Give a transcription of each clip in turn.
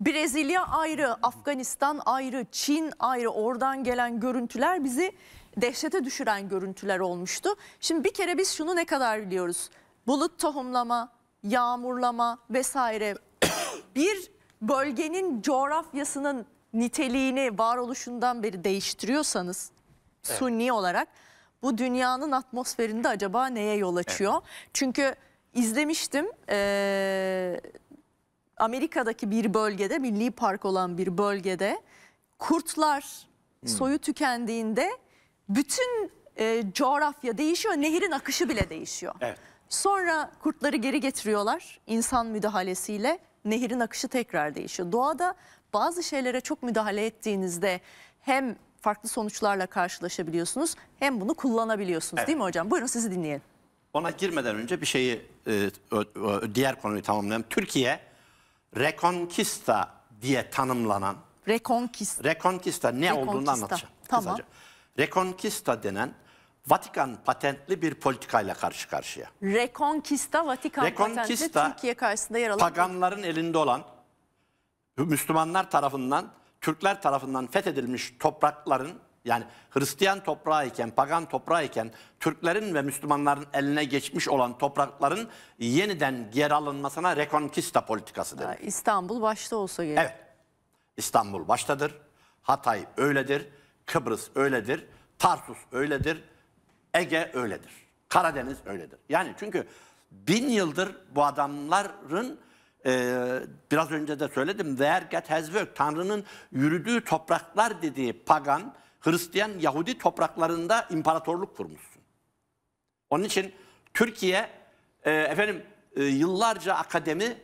Brezilya ayrı, Afganistan ayrı, Çin ayrı oradan gelen görüntüler bizi dehşete düşüren görüntüler olmuştu. Şimdi bir kere biz şunu ne kadar biliyoruz? Bulut tohumlama, yağmurlama vesaire bir bölgenin coğrafyasının niteliğini varoluşundan beri değiştiriyorsanız evet. sunni olarak bu dünyanın atmosferinde acaba neye yol açıyor? Evet. Çünkü izlemiştim e, Amerika'daki bir bölgede, milli park olan bir bölgede kurtlar hmm. soyu tükendiğinde bütün e, coğrafya değişiyor, nehirin akışı bile değişiyor. Evet. Sonra kurtları geri getiriyorlar insan müdahalesiyle nehirin akışı tekrar değişiyor. Doğada bazı şeylere çok müdahale ettiğinizde hem farklı sonuçlarla karşılaşabiliyorsunuz hem bunu kullanabiliyorsunuz evet. değil mi hocam? Buyurun sizi dinleyelim. Ona girmeden önce bir şeyi e, diğer konuyu tamamlayalım. Türkiye Reconquista diye tanımlanan Reconquista. Reconquista ne Rekonkista. olduğunu anlatacağım. Tamam. Kısaca. Reconquista denen Vatikan patentli bir politikayla karşı karşıya. Reconquista Vatikan Rekonkista, patentli Türkiye karşısında yer alan. Paganların elinde olan Müslümanlar tarafından, Türkler tarafından fethedilmiş toprakların yani Hristiyan toprağı iken, pagan toprağı iken Türklerin ve Müslümanların eline geçmiş olan toprakların yeniden geri alınmasına rekonkista politikası denir. İstanbul başta olsa gerek. Evet. İstanbul baştadır. Hatay öyledir. Kıbrıs öyledir. Tarsus öyledir. Ege öyledir. Karadeniz öyledir. Yani çünkü bin yıldır bu adamların e, biraz önce de söyledim. Verget Hezvök, Tanrı'nın yürüdüğü topraklar dediği pagan Hristiyan Yahudi topraklarında imparatorluk kurmuşsun. Onun için Türkiye e, efendim e, yıllarca akademi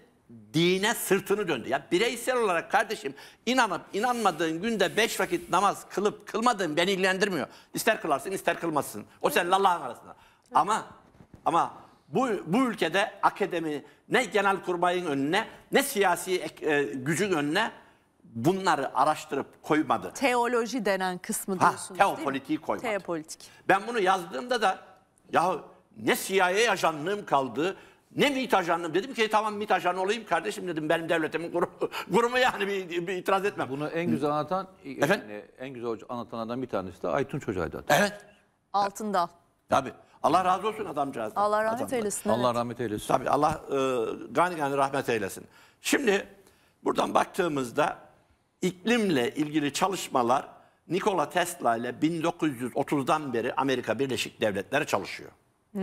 dine sırtını döndü. Ya bireysel olarak kardeşim inanıp inanmadığın günde beş vakit namaz kılıp kılmadığın beni ilgilendirmiyor. İster kılarsın ister kılmasın O senin Allah'ın arasında. Ama ama bu, bu ülkede akademi ne genel kurmayın önüne ne siyasi e, gücün önüne bunları araştırıp koymadı. Teoloji denen kısmı ha, diyorsunuz Teopolitiği koymadı. Teopolitik. Ben bunu yazdığımda da ya ne CIA ajanlığım kaldı ne MİT ajanlığım dedim ki e, tamam MİT ajanı olayım kardeşim dedim benim devletimin kurumu, yani bir, bir itiraz etme. Bunu en güzel anlatan Efendim? en güzel anlatanlardan bir tanesi de Aytunç Hoca'ydı. Evet. Altında. Tabii. Allah razı olsun adamcağız. Allah rahmet adamlar. eylesin. Evet. Allah rahmet eylesin. Tabii Allah e, gani gani rahmet eylesin. Şimdi buradan baktığımızda iklimle ilgili çalışmalar Nikola Tesla ile 1930'dan beri Amerika Birleşik Devletleri çalışıyor. Hmm.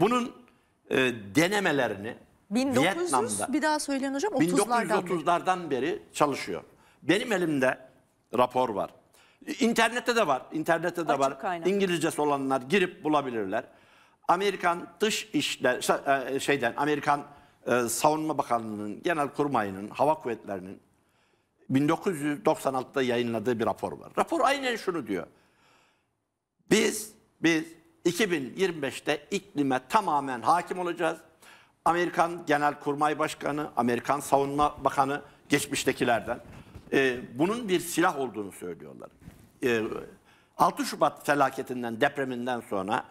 Bunun e, denemelerini 1900 Vietnam'da bir daha söyleyin hocam 30'lardan 1930'lardan beri. beri çalışıyor. Benim elimde rapor var. İnternette de var. İnternette de Açık var. Kaynak. İngilizcesi olanlar girip bulabilirler. Amerikan dış işler e, şeyden Amerikan e, Savunma Bakanlığı'nın, Genel Kurmay'ının, Hava Kuvvetleri'nin 1996'da yayınladığı bir rapor var. Rapor aynen şunu diyor. Biz biz 2025'te iklime tamamen hakim olacağız. Amerikan Genel Kurmay Başkanı, Amerikan Savunma Bakanı geçmiştekilerden e, bunun bir silah olduğunu söylüyorlar. E, 6 Şubat felaketinden, depreminden sonra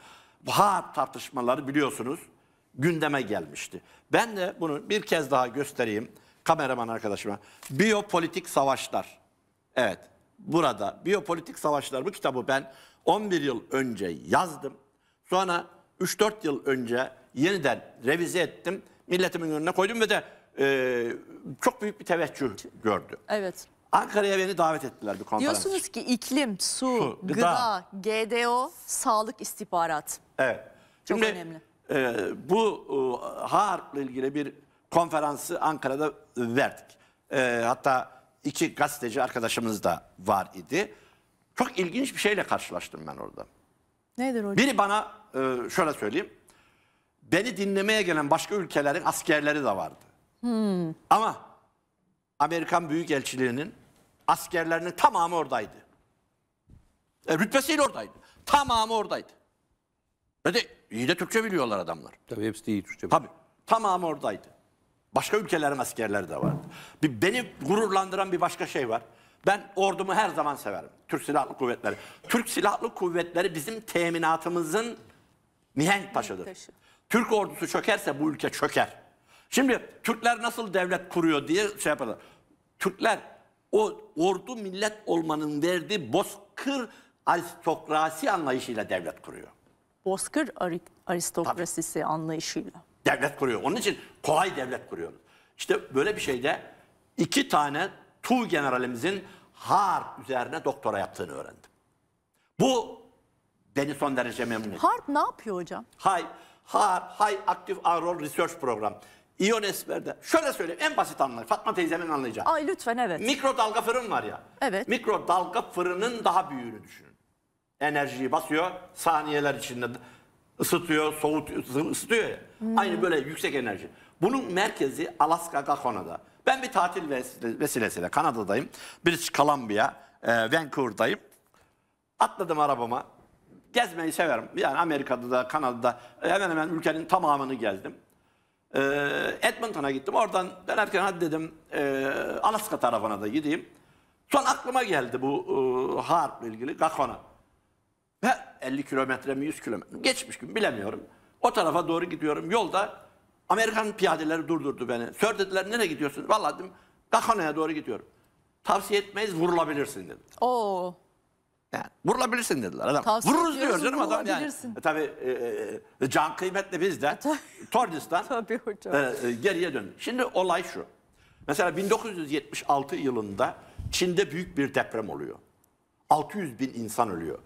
bu harp tartışmaları biliyorsunuz gündeme gelmişti. Ben de bunu bir kez daha göstereyim kameraman arkadaşıma. Biyopolitik savaşlar. Evet. Burada biyopolitik savaşlar bu kitabı ben 11 yıl önce yazdım. Sonra 3-4 yıl önce yeniden revize ettim. Milletimin önüne koydum ve de e, çok büyük bir teveccüh gördü. Evet. Ankara'ya beni davet ettiler bir konferans. Diyorsunuz ki iklim, su, su gıda, gıda, GDO, sağlık, istihbarat. Evet. Çok Şimdi, önemli. E, bu e, harfle ilgili bir konferansı Ankara'da verdik. E, hatta iki gazeteci arkadaşımız da var idi. Çok ilginç bir şeyle karşılaştım ben orada. Nedir hocam? Biri bana e, şöyle söyleyeyim. Beni dinlemeye gelen başka ülkelerin askerleri de vardı. Hmm. Ama Amerikan Büyükelçiliği'nin askerlerinin tamamı oradaydı. E, rütbesiyle oradaydı. Tamamı oradaydı. Ve de iyi de Türkçe biliyorlar adamlar. Tabii hepsi de iyi Türkçe biliyor. Tabii. Tamamı oradaydı. Başka ülkelerin askerleri de vardı. Bir, beni gururlandıran bir başka şey var. Ben ordumu her zaman severim. Türk Silahlı Kuvvetleri. Türk Silahlı Kuvvetleri bizim teminatımızın mihenk taşıdır. Türk ordusu çökerse bu ülke çöker. Şimdi Türkler nasıl devlet kuruyor diye şey yaparlar. Türkler o ordu millet olmanın verdiği bozkır aristokrasi anlayışıyla devlet kuruyor. Bozkır aristokrasisi Tabii. anlayışıyla. Devlet kuruyor. Onun için kolay devlet kuruyoruz. İşte böyle bir şeyde iki tane Tu generalimizin harp üzerine doktora yaptığını öğrendim. Bu beni son derece memnun etti. Harp ne yapıyor hocam? Hay, harp, Hay Active Agrol Research Program. İyon Esmer'de. Şöyle söyleyeyim en basit anlayın. Fatma teyzemin anlayacağı. Ay lütfen evet. Mikrodalga fırın var ya. Evet. Mikrodalga fırının daha büyüğünü düşünün. Enerjiyi basıyor saniyeler içinde Isıtıyor, soğutuyor, ısıtıyor ya. Hmm. Aynı böyle yüksek enerji. Bunun merkezi Alaska Gakona'da. Ben bir tatil vesilesiyle Kanada'dayım. British Columbia, e, Vancouver'dayım. Atladım arabama. Gezmeyi severim. Yani Amerika'da da, Kanada'da e, hemen hemen ülkenin tamamını gezdim. E, Edmonton'a gittim. Oradan dönerken hadi dedim e, Alaska tarafına da gideyim. Son aklıma geldi bu e, harpla ilgili Gakona. He, 50 kilometre mi 100 kilometre mi? Geçmiş gün bilemiyorum. O tarafa doğru gidiyorum. Yolda Amerikan piyadeleri durdurdu beni. Sör dediler nereye gidiyorsun? Vallahi dedim Gakhana'ya doğru gidiyorum. Tavsiye etmeyiz vurulabilirsin dedim. Oo. Yani vurulabilirsin dediler adam. Tavsiye Vururuz diyoruz. canım adam yani. E, tabii e, e, can kıymetli biz de. E, Tordistan tabii hocam. E, e, geriye dön. Şimdi olay şu. Mesela 1976 yılında Çin'de büyük bir deprem oluyor. 600 bin insan ölüyor.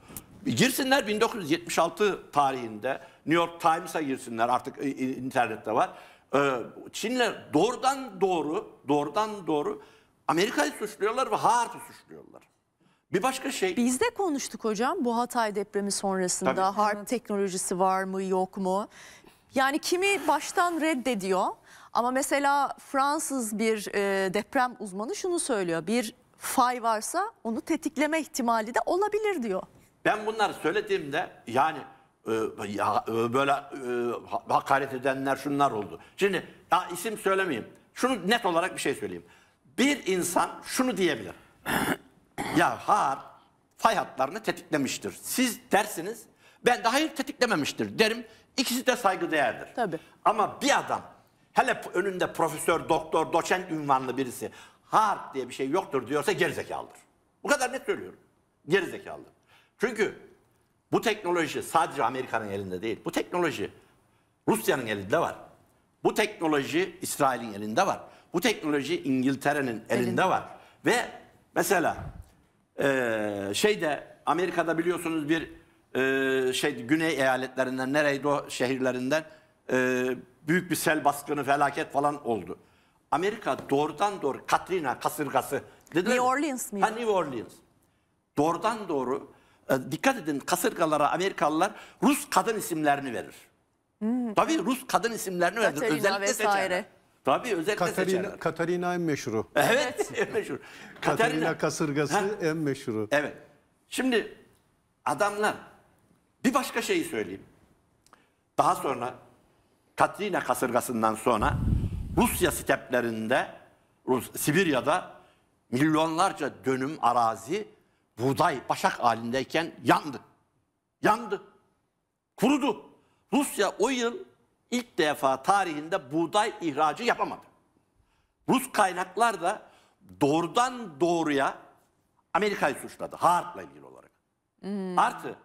Girsinler 1976 tarihinde New York Times'a girsinler artık internette var. Ee, Çin'le doğrudan doğru, doğrudan doğru Amerika'yı suçluyorlar ve Harp'ı suçluyorlar. Bir başka şey. Biz de konuştuk hocam bu Hatay depremi sonrasında Tabii. harp teknolojisi var mı yok mu? Yani kimi baştan reddediyor ama mesela Fransız bir e, deprem uzmanı şunu söylüyor. Bir fay varsa onu tetikleme ihtimali de olabilir diyor. Ben bunları söylediğimde yani e, ya, e, böyle e, hakaret edenler şunlar oldu. Şimdi ya isim söylemeyeyim. Şunu net olarak bir şey söyleyeyim. Bir insan şunu diyebilir. ya har fay hatlarını tetiklemiştir. Siz dersiniz ben de hayır tetiklememiştir derim. İkisi de saygı değerdir. Tabii. Ama bir adam hele önünde profesör, doktor, doçent ünvanlı birisi harp diye bir şey yoktur diyorsa gerizekalıdır. Bu kadar net söylüyorum. Gerizekalıdır. Çünkü bu teknoloji sadece Amerika'nın elinde değil. Bu teknoloji Rusya'nın elinde var. Bu teknoloji İsrail'in elinde var. Bu teknoloji İngiltere'nin elinde, elinde var. Ve mesela e, şeyde Amerika'da biliyorsunuz bir e, şey güney eyaletlerinden nereydi o şehirlerinden e, büyük bir sel baskını felaket falan oldu. Amerika doğrudan doğru Katrina kasırgası. Dediler New Orleans mi? Ha New Orleans. Doğrudan doğru ee, dikkat edin kasırgalara Amerikalılar Rus kadın isimlerini verir. Hmm. Tabii Rus kadın isimlerini verir. Katerina özellikle vesaire. Tabii özellikle Katarina, seçerler. Katarina en meşhuru. Evet en meşhur. Katarina, Katarina kasırgası ha? en meşhuru. Evet. Şimdi adamlar bir başka şeyi söyleyeyim. Daha sonra Katrina kasırgasından sonra Rusya steplerinde Rus, Sibirya'da milyonlarca dönüm arazi buğday başak halindeyken yandı. Yandı. Kurudu. Rusya o yıl ilk defa tarihinde buğday ihracı yapamadı. Rus kaynaklar da doğrudan doğruya Amerika'yı suçladı. Hart'la ilgili olarak. Hmm. Artı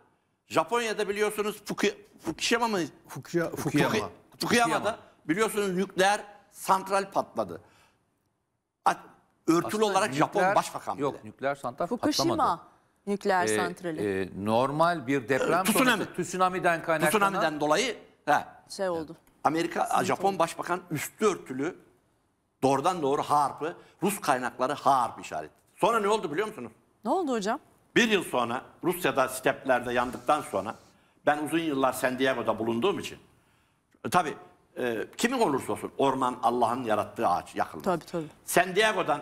Japonya'da biliyorsunuz Fuku, Fukushima mı? Fukuya, Fukuyama. Fukuyama'da biliyorsunuz nükleer santral patladı örtülü Aslında olarak nükleer, Japon başbakan Yok bile. nükleer santral Fukushima. patlamadı. Nükleer ee, santrali. E, normal bir deprem e, tsunami. sonucu tsunami'den kaynaklanan. Tsunami'den dolayı he, şey oldu. Amerika, Sınıf Japon oldu. başbakan üstü örtülü doğrudan doğru harpı, Rus kaynakları harp işareti. Sonra ne oldu biliyor musunuz? Ne oldu hocam? Bir yıl sonra Rusya'da steplerde yandıktan sonra ben uzun yıllar San Diego'da bulunduğum için e, tabii e, kimin olursa olsun orman Allah'ın yarattığı ağaç yakılmaz. Tabii tabii. San Diego'dan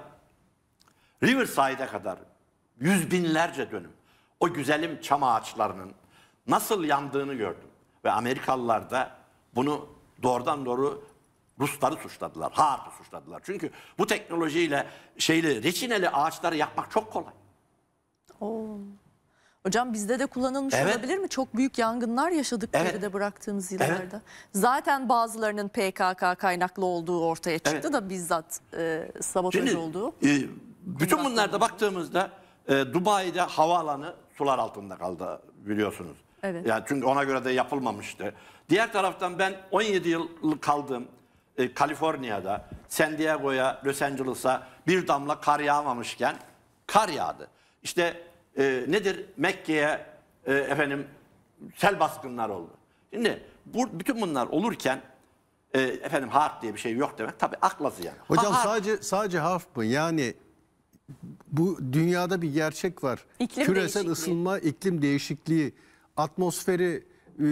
Riverside'e kadar yüz binlerce dönüm o güzelim çam ağaçlarının nasıl yandığını gördüm. Ve Amerikalılar da bunu doğrudan doğru Rusları suçladılar, Harp'ı suçladılar. Çünkü bu teknolojiyle şeyli reçineli ağaçları yakmak çok kolay. Oo. Hocam bizde de kullanılmış evet. olabilir mi? Çok büyük yangınlar yaşadık evet. geride bıraktığımız yıllarda. Evet. Zaten bazılarının PKK kaynaklı olduğu ortaya çıktı evet. da bizzat e, sabotaj Şimdi, olduğu. E, bütün bunlarda baktığımızda e, Dubai'de havaalanı sular altında kaldı biliyorsunuz. Evet. Yani çünkü ona göre de yapılmamıştı. Diğer taraftan ben 17 yıl kaldım e, Kaliforniya'da, San Diego'ya, Los Angeles'a bir damla kar yağmamışken kar yağdı. İşte e, nedir Mekke'ye e, efendim sel baskınlar oldu. Şimdi bu, bütün bunlar olurken e, efendim harf diye bir şey yok demek tabii akla ziyan. Hocam ha, sadece sadece harf mı? Yani bu dünyada bir gerçek var. İklim Küresel ısınma, iklim değişikliği, atmosferi e,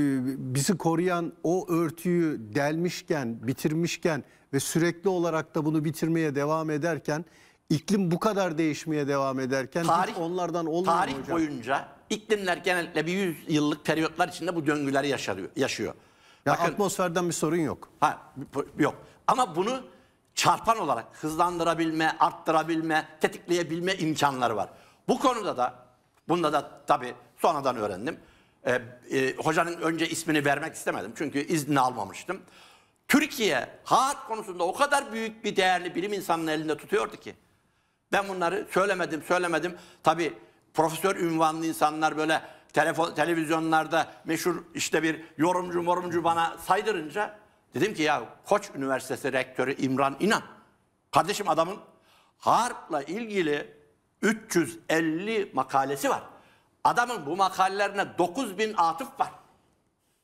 bizi koruyan o örtüyü delmişken, bitirmişken ve sürekli olarak da bunu bitirmeye devam ederken iklim bu kadar değişmeye devam ederken tarih, onlardan olmuyor tarih hocam. Tarih boyunca iklimler genellikle bir 100 yıllık periyotlar içinde bu döngüleri yaşarıyor, yaşıyor. Ya Bakın, atmosferden bir sorun yok. Ha, yok. Ama bunu çarpan olarak hızlandırabilme, arttırabilme, tetikleyebilme imkanları var. Bu konuda da, bunda da tabii sonradan öğrendim. Ee, e, hocanın önce ismini vermek istemedim çünkü izni almamıştım. Türkiye haat konusunda o kadar büyük bir değerli bilim insanının elinde tutuyordu ki. Ben bunları söylemedim, söylemedim. Tabii profesör ünvanlı insanlar böyle telefon, televizyonlarda meşhur işte bir yorumcu morumcu bana saydırınca Dedim ki ya Koç Üniversitesi Rektörü İmran İnan. Kardeşim adamın harpla ilgili 350 makalesi var. Adamın bu makalelerine 9000 atıf var.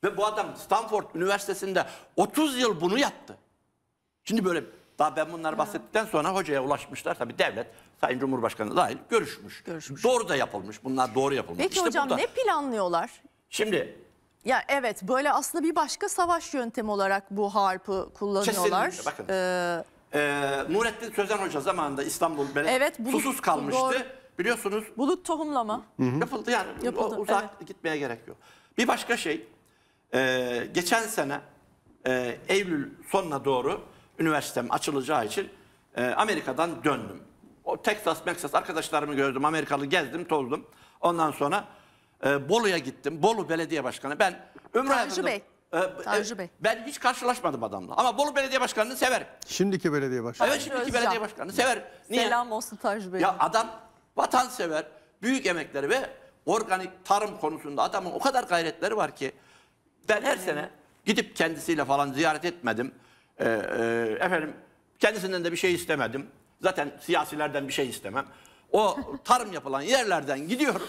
Ve bu adam Stanford Üniversitesi'nde 30 yıl bunu yaptı. Şimdi böyle daha ben bunları bahsettikten sonra hocaya ulaşmışlar. Tabii devlet Sayın Cumhurbaşkanı dahil görüşmüş. görüşmüş. Doğru da yapılmış. Bunlar doğru yapılmış. Peki işte hocam burada. ne planlıyorlar? Şimdi ya evet böyle aslında bir başka savaş yöntemi olarak bu harpı kullanıyorlar. Kesinlikle bakın. Ee, ee, Nurettin Sözen Hoca zamanında İstanbul böyle evet, bulut, susuz kalmıştı. Doğru. Biliyorsunuz. Bulut tohumlama. Yapıldı yani Yapıldı, o, uzak evet. gitmeye gerek yok. Bir başka şey e, geçen sene e, Eylül sonuna doğru üniversitem açılacağı için e, Amerika'dan döndüm. O Texas, Texas arkadaşlarımı gördüm, Amerikalı gezdim, tozdum. Ondan sonra e, Bolu'ya gittim. Bolu Belediye Başkanı. Ben ömrü Tanju Bey. Ee, e, Tanju Bey. Ben hiç karşılaşmadım adamla. Ama Bolu Belediye Başkanı'nı severim. Şimdiki belediye başkanı. Evet şimdiki Özcan. belediye başkanını sever. Niye? Selam olsun Tanju Bey. Ya adam vatansever, büyük emekleri ve organik tarım konusunda adamın o kadar gayretleri var ki ben her sene gidip kendisiyle falan ziyaret etmedim. Ee, e, efendim kendisinden de bir şey istemedim. Zaten siyasilerden bir şey istemem. O tarım yapılan yerlerden gidiyorum.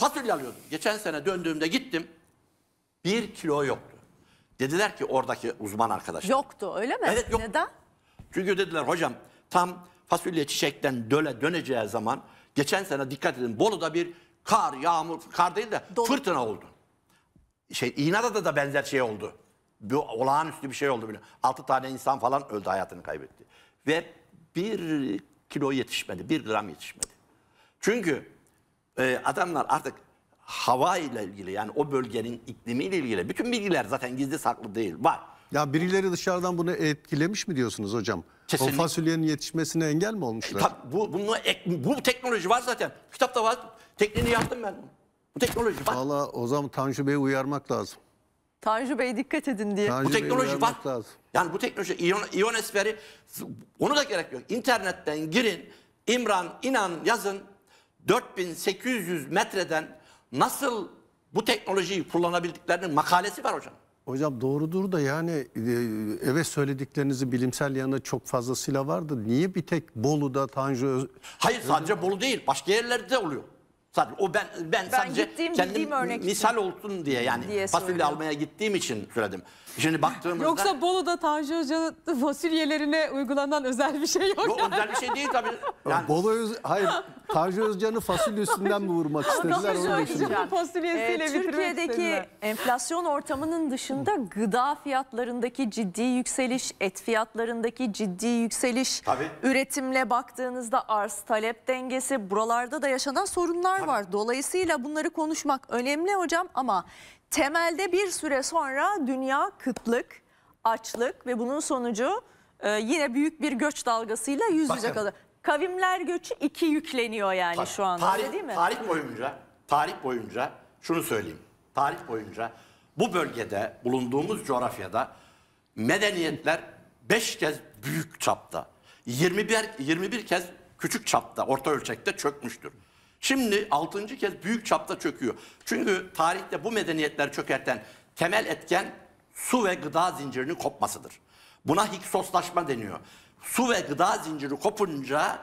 Fasulye alıyordum. Geçen sene döndüğümde gittim. Bir kilo yoktu. Dediler ki oradaki uzman arkadaş. Yoktu öyle mi? Evet yok. Neden? Çünkü dediler hocam tam fasulye çiçekten döle döneceği zaman geçen sene dikkat edin Bolu'da bir kar, yağmur, kar değil de Dolu. fırtına oldu. Şey, İğnada'da da benzer şey oldu. Bir olağanüstü bir şey oldu bile. Altı tane insan falan öldü hayatını kaybetti. Ve bir kilo yetişmedi, bir gram yetişmedi. Çünkü e, adamlar artık hava ile ilgili yani o bölgenin iklimi ile ilgili bütün bilgiler zaten gizli saklı değil var. Ya birileri dışarıdan bunu etkilemiş mi diyorsunuz hocam? Kesinlikle. O fasulyenin yetişmesine engel mi olmuşlar? E, tabii bu, bunu ek, bu teknoloji var zaten. Kitapta var. Tekniğini yaptım ben. Bu teknoloji var. Valla o zaman Tanju Bey'i uyarmak lazım. Tanju Bey dikkat edin diye. Tanju bu teknoloji var. Lazım. Yani bu teknoloji iyon, iyonosferi onu da gerek yok. İnternetten girin, İmran, inan yazın 4800 metreden nasıl bu teknolojiyi kullanabildiklerinin makalesi var hocam. Hocam doğrudur da yani e, evet söylediklerinizi bilimsel yanı çok fazlasıyla vardı. Niye bir tek Bolu'da Tanju Hayır sadece Bolu değil başka yerlerde oluyor. Sadece o ben ben, ben sadece gittiğim, kendim örnek misal için. olsun diye yani diye fasulye almaya gittiğim için söyledim. Şimdi baktığımızda Yoksa Bolu'da Tanju Hoca'nın fasulyelerine uygulanan özel bir şey yok. Yok yani. özel bir şey değil tabii. Yani... Bolu hayır Tanju Özcan'ı fasulyesinden mi vurmak istediler? Onu düşünün. Fasulyesiyle ee, Türkiye'deki enflasyon ortamının dışında gıda fiyatlarındaki ciddi yükseliş, et fiyatlarındaki ciddi yükseliş, Tabii. üretimle baktığınızda arz talep dengesi buralarda da yaşanan sorunlar Tabii. var. Dolayısıyla bunları konuşmak önemli hocam ama temelde bir süre sonra dünya kıtlık, açlık ve bunun sonucu e, yine büyük bir göç dalgasıyla yüz yüze kalır kavimler göçü iki yükleniyor yani Tabii. şu anda tarih, değil mi? Tarih boyunca, tarih boyunca şunu söyleyeyim. Tarih boyunca bu bölgede bulunduğumuz coğrafyada medeniyetler beş kez büyük çapta, 21 21 kez küçük çapta, orta ölçekte çökmüştür. Şimdi 6. kez büyük çapta çöküyor. Çünkü tarihte bu medeniyetler çökerten temel etken su ve gıda zincirinin kopmasıdır. Buna hiksoslaşma deniyor su ve gıda zinciri kopunca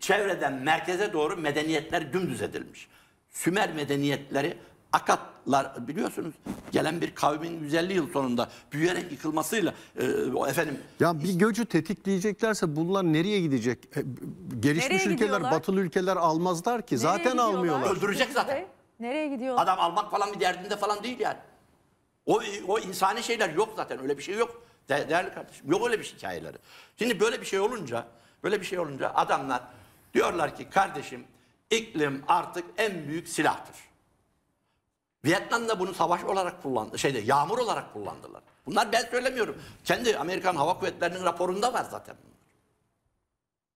çevreden merkeze doğru medeniyetler dümdüz edilmiş. Sümer medeniyetleri Akatlar biliyorsunuz gelen bir kavmin 150 yıl sonunda büyüyerek yıkılmasıyla e, o efendim. Ya bir göçü tetikleyeceklerse bunlar nereye gidecek? E, gelişmiş nereye ülkeler, gidiyorlar? batılı ülkeler almazlar ki. Nereye zaten gidiyorlar? almıyorlar. Öldürecek zaten. Nereye gidiyorlar? Adam almak falan bir derdinde falan değil yani. O, o insani şeyler yok zaten öyle bir şey yok. De değerli kardeşim yok öyle bir şey hikayeleri. Şimdi böyle bir şey olunca böyle bir şey olunca adamlar diyorlar ki kardeşim iklim artık en büyük silahtır. Vietnam'da bunu savaş olarak kullandı. Şeyde yağmur olarak kullandılar. Bunlar ben söylemiyorum. Kendi Amerikan Hava Kuvvetleri'nin raporunda var zaten bunlar.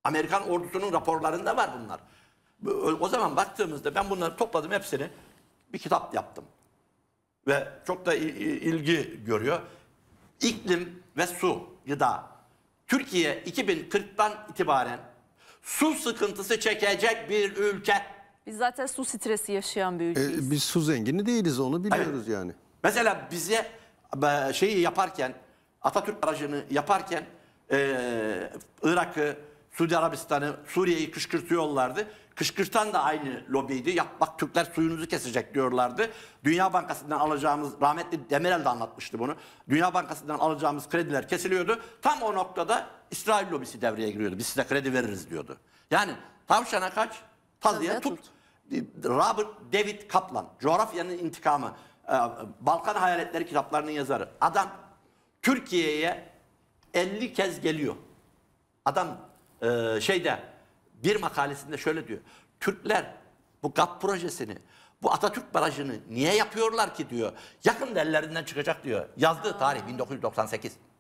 Amerikan ordusunun raporlarında var bunlar. O zaman baktığımızda ben bunları topladım hepsini bir kitap yaptım. Ve çok da ilgi görüyor. İklim ve su, gıda. Türkiye 2040'tan itibaren su sıkıntısı çekecek bir ülke. Biz zaten su stresi yaşayan bir ülkeyiz. E, biz su zengini değiliz onu biliyoruz Hayır. yani. Mesela bize e, şeyi yaparken Atatürk aracını yaparken e, Irak'ı, Suudi Arabistan'ı, Suriye'yi kışkırtıyorlardı. Kışkırtan da aynı lobiydi. Ya bak Türkler suyunuzu kesecek diyorlardı. Dünya Bankası'ndan alacağımız, rahmetli Demirel de anlatmıştı bunu. Dünya Bankası'ndan alacağımız krediler kesiliyordu. Tam o noktada İsrail lobisi devreye giriyordu. Biz size kredi veririz diyordu. Yani tavşana kaç, tazıya tut. tut. Robert David Kaplan, Coğrafyanın intikamı, e, Balkan Hayaletleri kitaplarının yazarı. Adam Türkiye'ye 50 kez geliyor. Adam e, şeyde bir makalesinde şöyle diyor. Türkler bu GAP projesini, bu Atatürk Barajı'nı niye yapıyorlar ki diyor. Yakın derlerinden çıkacak diyor. Yazdığı tarih 1998.